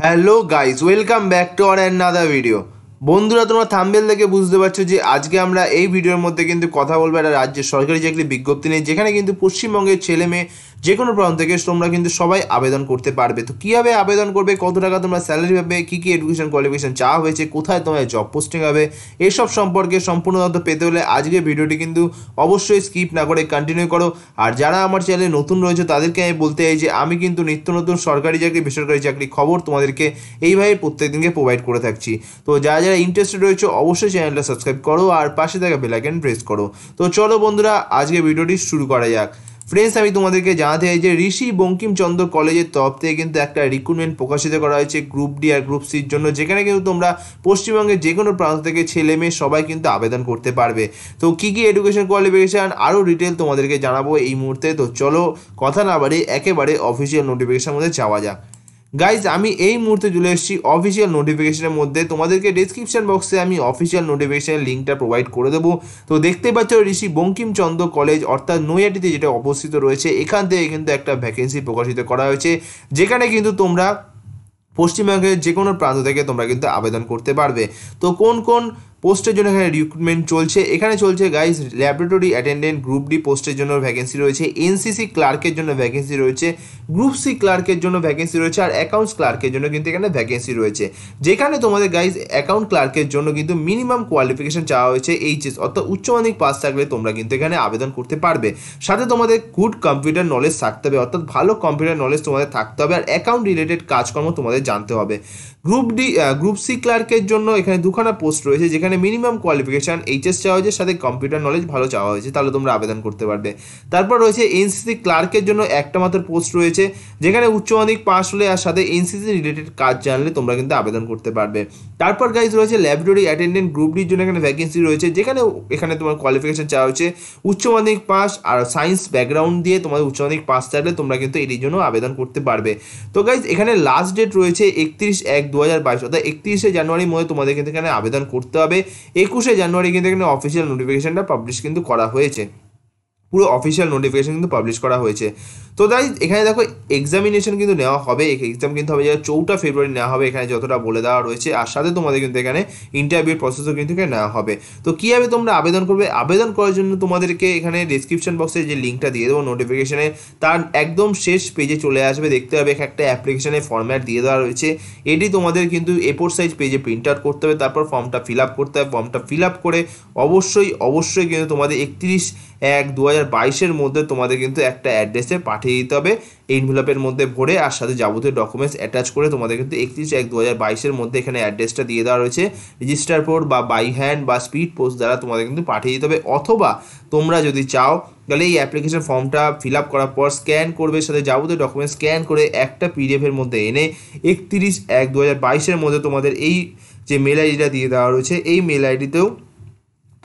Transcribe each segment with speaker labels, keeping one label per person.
Speaker 1: hello guys welcome back to আর অ্যান্ড video বন্ধুরা তোমরা থাম্বেল থেকে বুঝতে পারছো যে আজকে আমরা এই ভিডিওর মধ্যে কিন্তু কথা বলবো একটা রাজ্যের সরকারি চাকরি বিজ্ঞপ্তি নিয়ে যেখানে কিন্তু পশ্চিমবঙ্গের ছেলে মেয়ে যে কোনো প্রান্ত থেকে তোমরা কিন্তু সবাই আবেদন করতে পারবে তো কীভাবে আবেদন করবে কত টাকা তোমরা স্যালারি পাবে কী কী এডুকেশান কোয়ালিফিকেশান চাওয়া হয়েছে কোথায় তোমার জব পোস্টিং হবে এসব সম্পর্কে সম্পূর্ণ তথ্য পেতে হলে আজকে ভিডিওটি কিন্তু অবশ্যই স্কিপ না করে কন্টিনিউ করো আর যারা আমার চ্যানেলে নতুন রয়েছে তাদেরকে আমি বলতে চাই যে আমি কিন্তু নিত্য নতুন সরকারি চাকরি বেসরকারি চাকরি খবর তোমাদেরকে এইভাবে প্রত্যেকদিনকে প্রোভাইড করে থাকছি তো যারা যারা ইন্টারেস্টেড রয়েছে অবশ্যই চ্যানেলটা সাবস্ক্রাইব করো আর পাশে থাকা বেলাইকেন প্রেস করো তো চলো বন্ধুরা আজকে ভিডিওটি শুরু করা যাক ফ্রেন্ডস আমি তোমাদেরকে জানাতে চাই যে ঋষি বঙ্কিমচন্দ্র কলেজের তরফ থেকে কিন্তু একটা রিক্রুটমেন্ট প্রকাশিত করা হয়েছে গ্রুপ ডি আর গ্রুপ সির জন্য যেখানে কিন্তু তোমরা পশ্চিমবঙ্গের যে কোনো প্রান্ত থেকে ছেলে মেয়ে সবাই কিন্তু আবেদন করতে পারবে তো কী কী এডুকেশন কোয়ালিফিকেশান আরও ডিটেল তোমাদেরকে জানাবো এই মুহূর্তে তো চলো কথা না বাড়ি একেবারে অফিসিয়াল নোটিফিকেশান মধ্যে যাওয়া যাক গাইজ আমি এই মুহূর্তে চলে এসেছি অফিসিয়াল নোটিফিকেশনের মধ্যে তোমাদেরকে ডিসক্রিপশন বক্সে আমি অফিসিয়াল নোটিফিকেশনের লিঙ্কটা প্রোভাইড করে দেবো তো দেখতে পাচ্ছ ঋষি বঙ্কিমচন্দ্র কলেজ অর্থাৎ নৈয়াটিতে যেটা অবস্থিত রয়েছে এখান থেকে কিন্তু একটা ভ্যাকেন্সি প্রকাশিত করা হয়েছে যেখানে কিন্তু তোমরা পশ্চিমবঙ্গের যে কোনো প্রান্ত থেকে তোমরা কিন্তু আবেদন করতে পারবে তো কোন কোন পোস্টের জন্য এখানে রিক্রুটমেন্ট চলছে এখানে চলছে guys laboratory attendant group D পোস্টের জন্য ভ্যাকেন্সি রয়েছে এনসিসি ক্লার্কের জন্য ভ্যাকেন্সি রয়েছে গ্রুপ সি ক্লার্কের জন্য ভ্যাকেন্সি রয়েছে আর অ্যাকাউন্টস ক্লার্কের জন্য কিন্তু এখানে ভ্যাকেন্সি রয়েছে যেখানে তোমাদের গাইজ অ্যাকাউন্ট ক্লার্কের জন্য কিন্তু মিনিমাম কোয়ালিফিকেশন চাওয়া হয়েছে এইচএস অর্থাৎ উচ্চ মাধ্যমিক পাস থাকলে তোমরা কিন্তু এখানে আবেদন করতে পারবে সাথে তোমাদের গুড কম্পিউটার নলেজ থাকতে হবে অর্থাৎ ভালো কম্পিউটার নলেজ তোমাদের থাকতে হবে আর অ্যাকাউন্ট রিলেটেড কাজকর্ম তোমাদের জানতে হবে গ্রুপ ডি গ্রুপ সি ক্লার্কের জন্য এখানে দুখানা পোস্ট রয়েছে যেখানে এখানে মিনিমাম কোয়ালিফিকেশান এইচএস চাওয়া হয়েছে সাথে কম্পিউটার নলেজ ভালো চাওয়া হয়েছে তাহলে তোমরা আবেদন করতে পারবে তারপর রয়েছে এনসিসি ক্লার্কের জন্য একটা মাত্র পোস্ট রয়েছে যেখানে উচ্চ মাধ্যমিক পাস হলে আর সাথে এনসিসি রিলেটেড কাজ জানলে তোমরা কিন্তু আবেদন করতে পারবে তারপর গাইজ রয়েছে ল্যাবরেটরি অ্যাটেন্ডেন্ট গ্রুপ ডির জন্য এখানে ভ্যাকেন্সি রয়েছে যেখানে এখানে তোমার কোয়ালিফিকেশান চাওয়া হয়েছে উচ্চ মাধ্যমিক পাস আর সায়েন্স ব্যাকগ্রাউন্ড দিয়ে তোমাদের উচ্চ মাধ্যমিক পাস থাকলে তোমরা কিন্তু এটির জন্য আবেদন করতে পারবে তো গাইজ এখানে লাস্ট ডেট রয়েছে একত্রিশ এক দু হাজার বাইশ অর্থাৎ একত্রিশে জানুয়ারির মধ্যে তোমাদের কিন্তু এখানে আবেদন করতে হবে একুশে জানুয়ারি কিন্তু এখানে অফিসিয়াল নোটিফিকেশানটা পাবলিশ কিন্তু করা হয়েছে পুরো অফিসিয়াল নোটিফিকেশান কিন্তু পাবলিশ করা হয়েছে তো তাই এখানে দেখো এক্সামিনেশন কিন্তু নেওয়া হবে এক্সাম কিন্তু হবে যেটা চৌঠা ফেব্রুয়ারি নেওয়া হবে এখানে যতটা বলে দেওয়া রয়েছে আর সাথে তোমাদের কিন্তু এখানে ইন্টারভিউ প্রসেসও কিন্তু এখানে নেওয়া হবে তো কীভাবে তোমরা আবেদন করবে আবেদন করার জন্য তোমাদেরকে এখানে ডিসক্রিপশন বক্সে যে লিঙ্কটা দিয়ে দেবো নোটিফিকেশানে তার একদম শেষ পেজে চলে আসবে দেখতে হবে একটা অ্যাপ্লিকেশানের ফর্ম্যাট দিয়ে দেওয়া রয়েছে এটি তোমাদের কিন্তু এপোর সাইজ পেজে প্রিন্ট আউট করতে হবে তারপর ফর্মটা ফিল আপ করতে হবে ফর্মটা ফিল আপ করে অবশ্যই অবশ্যই কিন্তু তোমাদের একত্রিশ এক দু হাজার বাইশের মধ্যে তোমাদের কিন্তু একটা অ্যাড্রেসে পাঠিয়ে দিতে হবে এই ইনভেলপের মধ্যে ভরে আর সাথে যাবতীয় ডকুমেন্টস অ্যাটাচ করে তোমাদের কিন্তু একত্রিশ এক দু হাজার বাইশের মধ্যে এখানে অ্যাড্রেসটা দিয়ে দেওয়া রয়েছে রেজিস্টার পোর্ট বা বাই হ্যান্ড বা স্পিড পোস্ট দ্বারা তোমাদের কিন্তু পাঠিয়ে দিতে হবে অথবা তোমরা যদি চাও তাহলে এই অ্যাপ্লিকেশন ফর্মটা ফিল আপ করার পর স্ক্যান করবে সাথে যাবতীয় ডকুমেন্ট স্ক্যান করে একটা পিডিএফের মধ্যে এনে একত্রিশ এক দু হাজার বাইশের মধ্যে তোমাদের এই যে মেল আইডিটা দিয়ে দেওয়া রয়েছে এই মেল আইডিতেও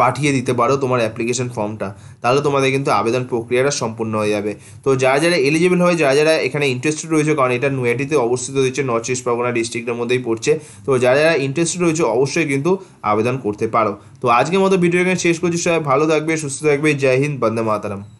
Speaker 1: পাঠিয়ে দিতে পারো তোমার অ্যাপ্লিকেশন ফর্মটা তাহলে তোমাদের কিন্তু আবেদন প্রক্রিয়াটা সম্পূর্ণ হয়ে যাবে তো যারা যারা এলিজিবল হয় যারা যারা এখানে ইন্টারেস্টেড রয়েছে কারণ এটা নৈহাটিতে অবস্থিত হয়েছে নর্থ ইস্ট পরগনা ডিস্ট্রিক্টের মধ্যেই পড়ছে তো যারা যারা ইন্টারেস্টেড রয়েছে অবশ্যই কিন্তু আবেদন করতে পারো তো আজকের মতো ভিডিও এখানে শেষ করছি সবাই ভালো থাকবে সুস্থ থাকবে জয় হিন্দ বন্দে মাতারাম